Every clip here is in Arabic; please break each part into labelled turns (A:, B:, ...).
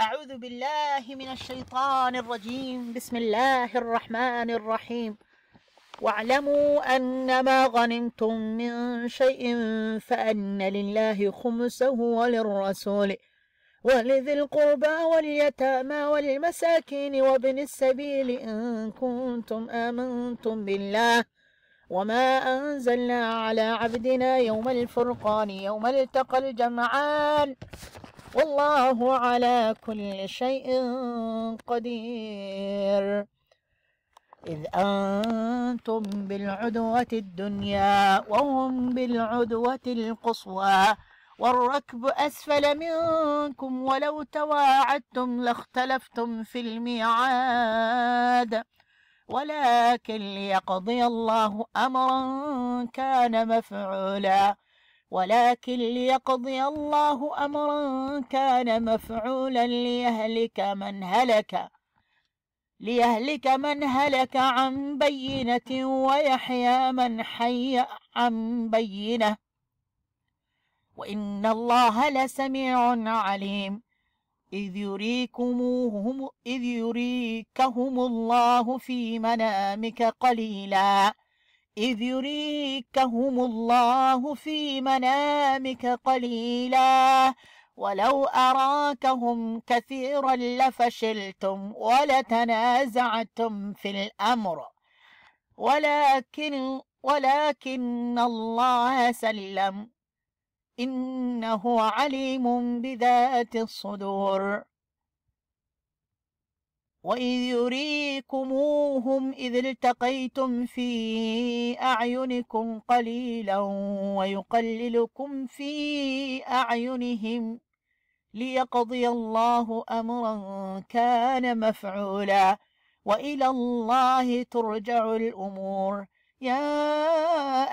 A: أعوذ بالله من الشيطان الرجيم بسم الله الرحمن الرحيم واعلموا أنما غنمتم من شيء فأن لله خمسه وللرسول ولذي القربى واليتامى والمساكين وابن السبيل إن كنتم آمنتم بالله وما أنزلنا على عبدنا يوم الفرقان يوم التقى الجمعان والله على كل شيء قدير إذ أنتم بالعدوة الدنيا وهم بالعدوة القصوى والركب أسفل منكم ولو تواعدتم لاختلفتم في الميعاد ولكن ليقضي الله أمرا كان مفعولا ولكن ليقضي الله أمرا كان مفعولا ليهلك من هلك ليهلك من هلك عن بينة ويحيى من حي عن بينة وإن الله لسميع عليم إذ يريكموهم إذ يريكهم الله في منامك قليلاً إذ يريكهم الله في منامك قليلا ولو أراكهم كثيرا لفشلتم ولتنازعتم في الأمر ولكن ولكن الله سلم إنه عليم بذات الصدور وإذ يريكموهم إذ التقيتم في أعينكم قليلا ويقللكم في أعينهم ليقضي الله أمرا كان مفعولا وإلى الله ترجع الأمور يا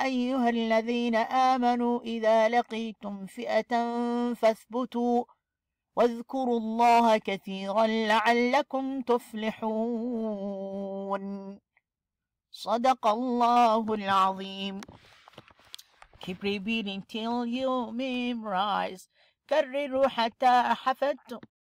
A: أيها الذين آمنوا إذا لقيتم فئة فاثبتوا واذكروا الله كثيرا لعلكم تفلحون صدق الله العظيم Keep repeating till you memorize كرروا حتى حفظتم